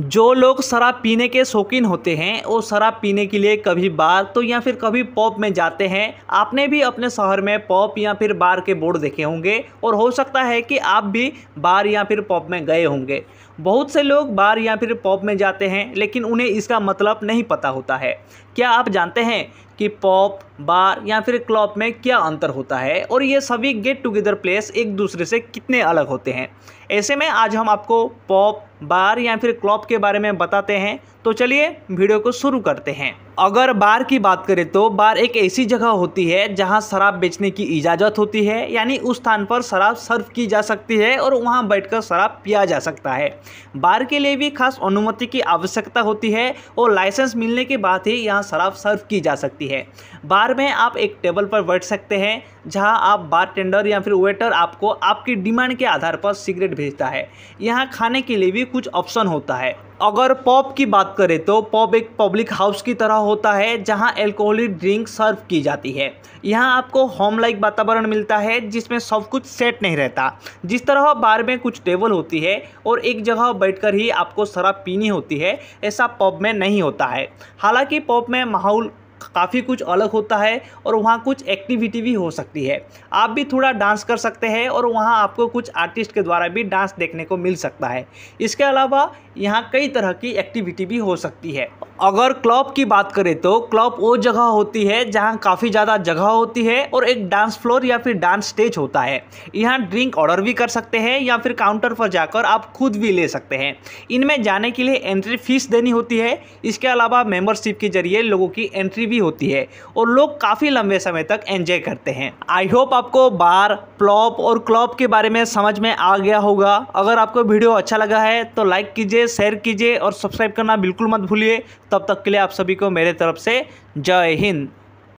जो लोग शराब पीने के शौकीन होते हैं वो शराब पीने के लिए कभी बार तो या फिर कभी पॉप में जाते हैं आपने भी अपने शहर में पॉप या फिर बार के बोर्ड देखे होंगे और हो सकता है कि आप भी बार या फिर पॉप में गए होंगे बहुत से लोग बार या फिर पॉप में जाते हैं लेकिन उन्हें इसका मतलब नहीं पता होता है क्या आप जानते हैं कि पॉप बार या फिर क्लॉप में क्या अंतर होता है और ये सभी गेट टुगेदर प्लेस एक दूसरे से कितने अलग होते हैं ऐसे में आज हम आपको पॉप बार या फिर क्लॉप के बारे में बताते हैं तो चलिए वीडियो को शुरू करते हैं अगर बार की बात करें तो बार एक ऐसी जगह होती है जहां शराब बेचने की इजाज़त होती है यानी उस स्थान पर शराब सर्व की जा सकती है और वहां बैठकर शराब पिया जा सकता है बार के लिए भी खास अनुमति की आवश्यकता होती है और लाइसेंस मिलने के बाद ही यहाँ शराब सर्व की जा सकती है बार में आप एक टेबल पर बैठ सकते हैं जहां आप बारटेंडर या फिर वेटर आपको आपकी डिमांड के आधार पर सिगरेट भेजता है यहां खाने के लिए भी कुछ ऑप्शन होता है अगर पॉप की बात करें तो पॉप एक पब्लिक हाउस की तरह होता है जहां एल्कोहलिक ड्रिंक सर्व की जाती है यहां आपको होम लाइक वातावरण मिलता है जिसमें सब कुछ सेट नहीं रहता जिस तरह बार में कुछ टेबल होती है और एक जगह बैठकर ही आपको शराब पीनी होती है ऐसा पॉप में नहीं होता है हालांकि पॉप में माहौल काफ़ी कुछ अलग होता है और वहाँ कुछ एक्टिविटी भी हो सकती है आप भी थोड़ा डांस कर सकते हैं और वहाँ आपको कुछ आर्टिस्ट के द्वारा भी डांस देखने को मिल सकता है इसके अलावा यहाँ कई तरह की एक्टिविटी भी हो सकती है अगर क्लब की बात करें तो क्लब वो जगह होती है जहाँ काफ़ी ज़्यादा जगह होती है और एक डांस फ्लोर या फिर डांस स्टेज होता है यहाँ ड्रिंक ऑर्डर भी कर सकते हैं या फिर काउंटर पर जाकर आप खुद भी ले सकते हैं इनमें जाने के लिए एंट्री फीस देनी होती है इसके अलावा मेम्बरशिप के जरिए लोगों की एंट्री भी होती है और लोग काफ़ी लंबे समय तक एंजॉय करते हैं आई होप आपको बार प्लॉप और क्लॉप के बारे में समझ में आ गया होगा अगर आपको वीडियो अच्छा लगा है तो लाइक कीजिए शेयर कीजिए और सब्सक्राइब करना बिल्कुल मत भूलिए तब तक के लिए आप सभी को मेरे तरफ से जय हिंद